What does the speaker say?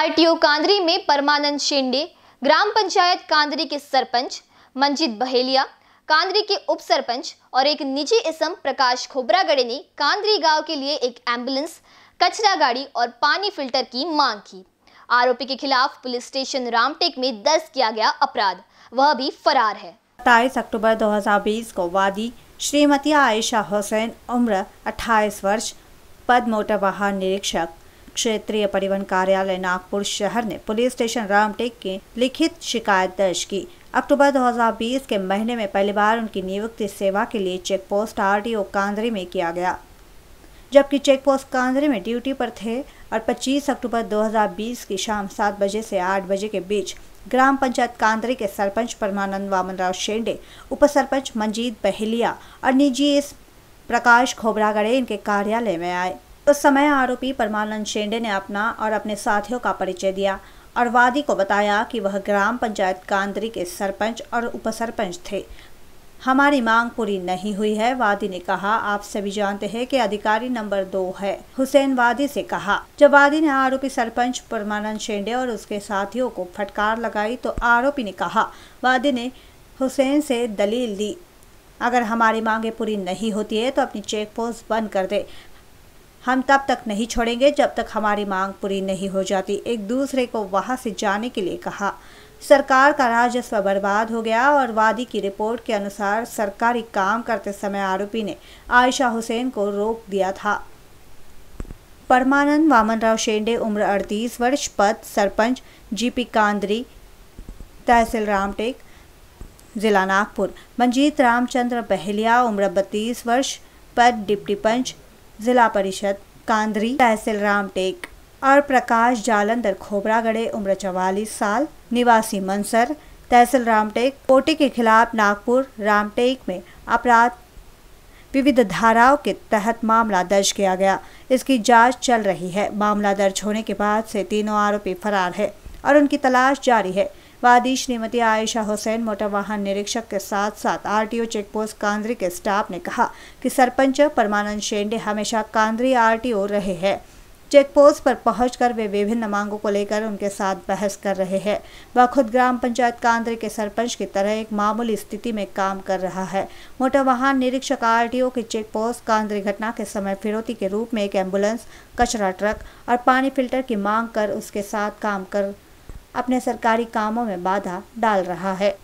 RTO कांदरी में परमानंद शिंडे ग्राम पंचायत कांदरी के सरपंच मंजीत बहेलिया कांदरी के उप सरपंच और एक निजी इसम प्रकाश खोबरागड़े ने कांदरी गांव के लिए एक एम्बुलेंस कचरा गाड़ी और पानी फिल्टर की मांग की आरोपी के खिलाफ पुलिस स्टेशन रामटेक में दर्ज किया गया अपराध वह भी फरार है सत्ताईस अक्टूबर 2020 को वादी श्रीमती आयशा हुसैन उम्र 28 वर्ष पद मोटर वाहन निरीक्षक क्षेत्रीय परिवहन कार्यालय नागपुर शहर ने पुलिस स्टेशन रामटेक की लिखित शिकायत दर्ज की अक्टूबर 2020 के महीने में पहली बार उनकी नियुक्ति सेवा के लिए check post R D Kandri में किया गया जबकि चेक पोस्ट कांदरी में ड्यूटी पर थे और 25 अक्टूबर 2020 की शाम सात बजे से आठ बजे के बीच ग्राम पंचायत कांदरी के सरपंच परमानंद वामनराव शेंडे उप सरपंच मंजीत बहेलिया और निजी प्रकाश खोबरागड़े इनके कार्यालय में आए उस तो समय आरोपी परमानंद शेंडे ने अपना और अपने साथियों का परिचय दिया और वादी को बताया कि वह ग्राम पंचायत कांदरी के सरपंच और उपसरपंच थे हमारी मांग पूरी नहीं हुई है वादी ने कहा आप सभी जानते हैं कि अधिकारी नंबर दो है हुसैन वादी से कहा जब वादी ने आरोपी सरपंच परमानंद शेंडे और उसके साथियों को फटकार लगाई तो आरोपी ने कहा वादी ने हुसैन से दलील दी अगर हमारी मांगे पूरी नहीं होती है तो अपनी चेक पोस्ट बंद कर दे हम तब तक नहीं छोड़ेंगे जब तक हमारी मांग पूरी नहीं हो जाती एक दूसरे को वहां से जाने के लिए कहा सरकार का राजस्व बर्बाद हो गया और वादी की रिपोर्ट के अनुसार सरकारी काम करते समय आरोपी ने आयशा हुसैन को रोक दिया था परमानंद वामनराव शेंडे उम्र 38 वर्ष पद सरपंच जीपी कांदरी तहसील रामटेक जिला नागपुर मंजीत रामचंद्र बहलिया उम्र बत्तीस वर्ष पद डिप्टी पंच जिला परिषद कांदरी तहसील रामटेक और प्रकाश जालंधर खोबरागढ़े उम्र चवालीस साल निवासी मंसर तहसील रामटेक कोटे के खिलाफ नागपुर रामटेक में अपराध विविध धाराओं के तहत मामला दर्ज किया गया इसकी जांच चल रही है मामला दर्ज होने के बाद से तीनों आरोपी फरार है और उनकी तलाश जारी है वादी श्रीमती आयशा हुसैन मोटर वाहन निरीक्षक के साथ साथ आरटीओ चेकपोस्ट कांद्री के स्टाफ ने कहा कि सरपंच परमानंद शेंडे हमेशा कांद्री आरटीओ रहे हैं चेकपोस्ट पर पहुंचकर वे विभिन्न मांगों को लेकर उनके साथ बहस कर रहे हैं वह खुद ग्राम पंचायत कांद्रे के सरपंच की तरह एक मामूली स्थिति में काम कर रहा है मोटर वाहन निरीक्षक आरटीओ की चेकपोस्ट कांद्रे घटना के समय फिरौती के रूप में एक एम्बुलेंस कचरा ट्रक और पानी फिल्टर की मांग कर उसके साथ काम कर अपने सरकारी कामों में बाधा डाल रहा है